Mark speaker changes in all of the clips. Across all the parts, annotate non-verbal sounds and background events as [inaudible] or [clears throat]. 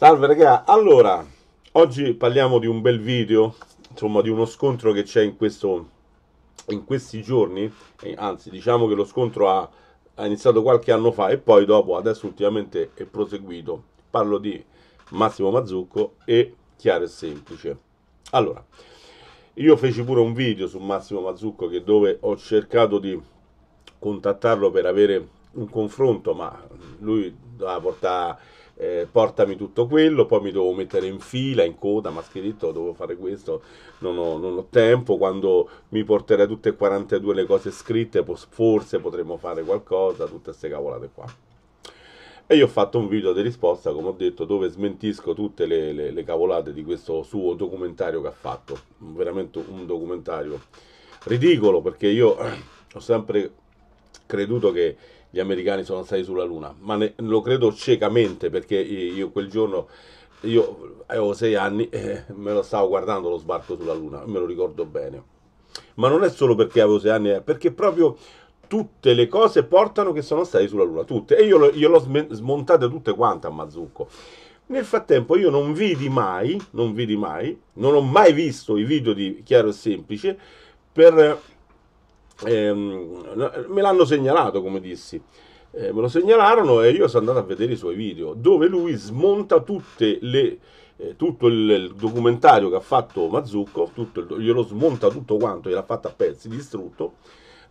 Speaker 1: Salve ragazzi, allora, oggi parliamo di un bel video, insomma di uno scontro che c'è in, questo, in questi giorni, anzi diciamo che lo scontro ha, ha, iniziato qualche anno fa e poi dopo adesso ultimamente è proseguito. Parlo di Massimo Mazzucco e Chiaro e Semplice. Allora, io feci pure un video su Massimo Mazzucco che dove ho cercato di contattarlo per avere un confronto, ma lui doveva portare eh, portami tutto quello, poi mi devo mettere in fila, in coda, ma scritto, devo fare questo, non ho, non ho tempo, quando mi porterai tutte e 42 le cose scritte forse potremmo fare qualcosa, tutte queste cavolate qua. E io ho fatto un video di risposta, come ho detto, dove smentisco tutte le, le, le cavolate di questo suo documentario che ha fatto, veramente un documentario ridicolo perché io eh, ho sempre creduto che gli americani sono stati sulla Luna, ma ne, lo credo ciecamente perché io quel giorno, io avevo sei anni e eh, me lo stavo guardando lo sbarco sulla Luna, me lo ricordo bene. Ma non è solo perché avevo sei anni, è perché proprio tutte le cose portano che sono stati sulla Luna, tutte. E io, io l'ho smontate tutte quante a Mazzucco. Nel frattempo io non vidi mai, non vidi mai, non ho mai visto i video di Chiaro e Semplice per eh, me l'hanno segnalato, come dissi. Eh, me lo segnalarono e io sono andato a vedere i suoi video, dove lui smonta le, eh, tutto il, il, documentario che ha fatto Mazzucco, tutto, glielo smonta tutto quanto, gliel'ha fatto a pezzi, distrutto,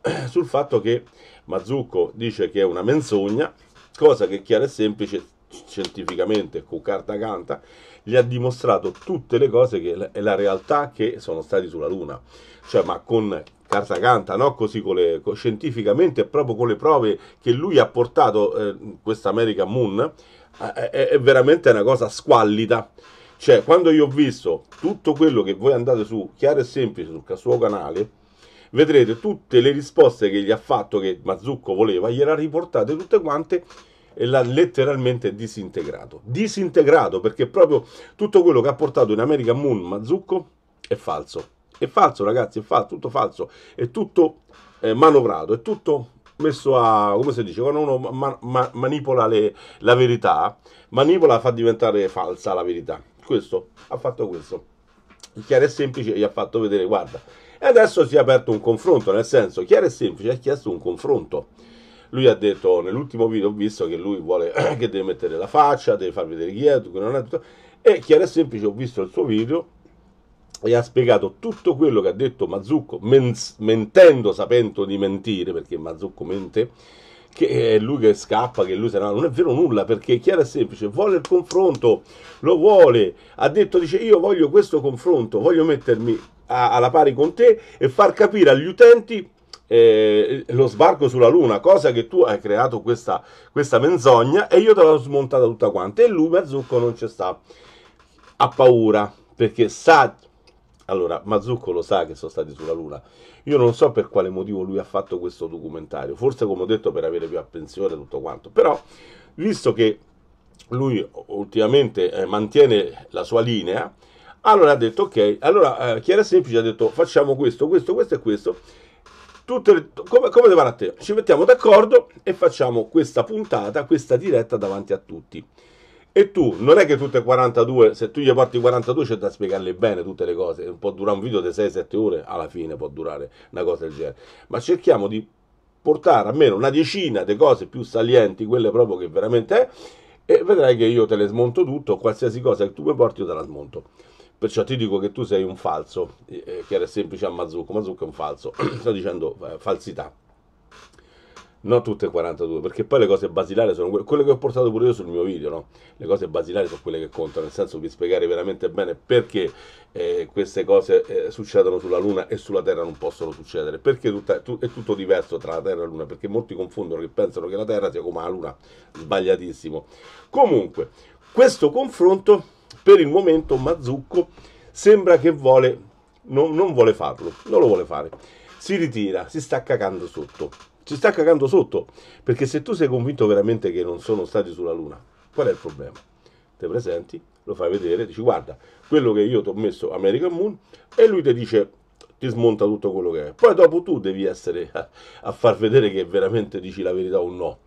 Speaker 1: eh, sul fatto che Mazzucco dice che è una menzogna, cosa che chiara e semplice scientificamente con carta canta gli ha dimostrato tutte le cose che è la realtà che sono stati sulla Luna, cioè ma con Carta canta, no? Così con le, con, scientificamente, proprio con le prove che lui ha portato, eh, questa America Moon, eh, è, è veramente una cosa squallida. Cioè, quando io ho visto tutto quello che voi andate su Chiaro e Semplice, sul suo canale, vedrete tutte le risposte che gli ha fatto, che Mazzucco voleva, gliela riportate tutte quante e l'ha letteralmente disintegrato. Disintegrato perché proprio tutto quello che ha portato in America Moon Mazzucco è falso. È falso, ragazzi, è falso, tutto falso, è tutto eh, manovrato, è tutto messo a, come si dice, quando uno ma, ma, manipola le, la verità, manipola fa diventare falsa la verità. Questo ha fatto questo. Il chiaro e semplice gli ha fatto vedere, guarda. E adesso si è aperto un confronto, nel senso, chiaro e semplice ha chiesto un confronto. Lui ha detto, nell'ultimo video ho visto che lui vuole [clears throat] che deve mettere la faccia, deve far vedere chi è, non è tutto. E chiaro e semplice ho visto il suo video e ha spiegato tutto quello che ha detto Mazzucco, men- mentendo, sapendo di mentire, perché Mazzucco mente, che è eh, lui che scappa, che lui se ne Non è vero nulla, perché è chiaro e semplice, vuole il confronto, lo vuole, ha detto, dice io voglio questo confronto, voglio mettermi a- alla pari con te e far capire agli utenti eh, lo sbarco sulla Luna, cosa che tu hai creato questa, questa menzogna e io te l'ho smontata tutta quanta. E lui, Mazzucco, non ci sta, ha paura perché sa allora, Mazzucco lo sa che sono stati sulla Luna. Io non so per quale motivo lui ha fatto questo documentario, forse come ho detto per avere più attenzione e tutto quanto, però visto che lui ultimamente eh, mantiene la sua linea, allora ha detto ok, allora eh, era Semplice ha detto facciamo questo, questo, questo e questo, le, come, come te a te? Ci mettiamo d'accordo e facciamo questa puntata, questa diretta davanti a tutti. E tu, non è che tutte 42, se tu gli porti 42 c'è da spiegarle bene tutte le cose, può durare un video di 6-7 ore, alla fine può durare una cosa del genere, ma cerchiamo di portare almeno una decina di cose più salienti, quelle proprio che veramente è, e vedrai che io te le smonto tutto, qualsiasi cosa che tu mi porti io te la smonto. Perciò ti dico che tu sei un falso, eh, eh che era semplice a Mazzucco, Mazzucco è un falso, [clears throat] sto dicendo eh, falsità non tutte 42, perché poi le cose basilari sono quelle, quelle che ho portato pure io sul mio video, no? le cose basilari sono quelle che contano, nel senso di spiegare veramente bene perché eh, queste cose eh, succedono sulla Luna e sulla Terra non possono succedere, perché tutta, tu, è tutto diverso tra la Terra e la Luna, perché molti confondono che pensano che la Terra sia come la Luna, sbagliatissimo. Comunque, questo confronto per il momento Mazzucco sembra che vuole, non, non vuole farlo, non lo vuole fare, si ritira, si sta cagando sotto ci sta cagando sotto, perché se tu sei convinto veramente che non sono stati sulla Luna, qual è il problema? Te presenti, lo fai vedere, dici guarda, quello che io ti ho messo American Moon, e lui ti dice ti smonta tutto quello che è. Poi dopo tu devi essere a, a far vedere che veramente dici la verità o no.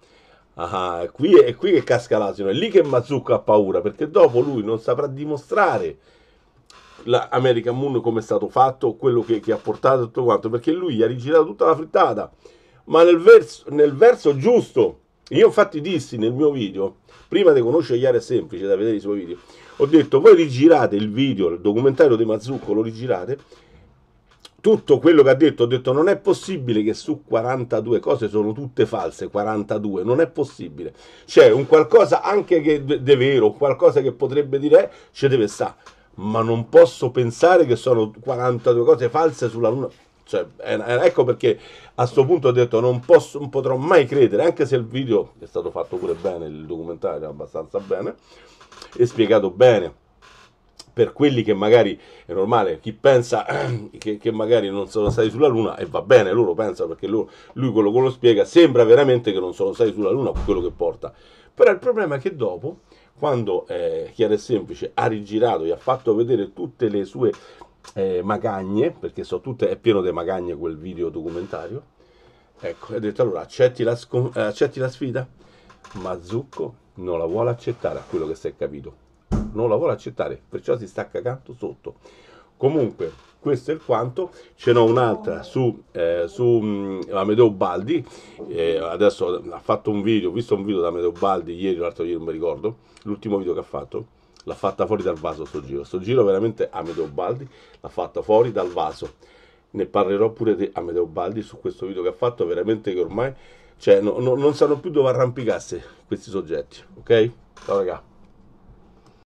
Speaker 1: Ah, qui, è qui che casca l'asino, è lì che Mazzucca ha paura, perché dopo lui non saprà dimostrare l'American Moon come è stato fatto, quello che, che ha portato tutto quanto, perché lui gli ha rigirato tutta la frittata ma nel verso, nel verso giusto. Io infatti dissi nel mio video, prima di conoscere Iare semplice da vedere i suoi video, ho detto voi rigirate il video, il documentario di Mazzucco lo rigirate, tutto quello che ha detto, ho detto non è possibile che su 42 cose sono tutte false, 42, non è possibile. Cioè, un qualcosa anche che è vero, qualcosa che potrebbe dire, ci deve stare, ma non posso pensare che sono 42 cose false sulla Luna. Cioè, ecco perché a questo punto ho detto non, posso, non potrò mai credere, anche se il video è stato fatto pure bene, il documentario è abbastanza bene, e spiegato bene per quelli che magari è normale, chi pensa [clears throat] che, che, magari non sono stati sulla Luna e va bene, loro pensano perché loro, lui quello che lo spiega sembra veramente che non sono stati sulla Luna quello che porta. Però il problema è che dopo, quando eh, Chiara e Semplice ha rigirato e ha fatto vedere tutte le sue eh, magagne, perché so tutte, è pieno di magagne quel video documentario, ecco, e ha detto allora accetti la, eh, accetti la sfida, ma Zucco non la vuole accettare, a quello che si è capito, non la vuole accettare, perciò si sta cagando sotto. Comunque, questo è il quanto. Ce n'ho un'altra su, eh, su mh, mm, Amedeo Baldi. Eh, adesso ha fatto un video, ho visto un video da Amedeo Baldi ieri, l'altro ieri non mi ricordo, l'ultimo video che ha fatto l'ha fatta fuori dal vaso sto giro. Sto giro veramente Amedeo Baldi l'ha fatta fuori dal vaso. Ne parlerò pure di Amedeo Baldi su questo video che ha fatto, veramente che ormai cioè, no, no, non sanno più dove arrampicarsi questi soggetti, ok? Ciao ragazzi.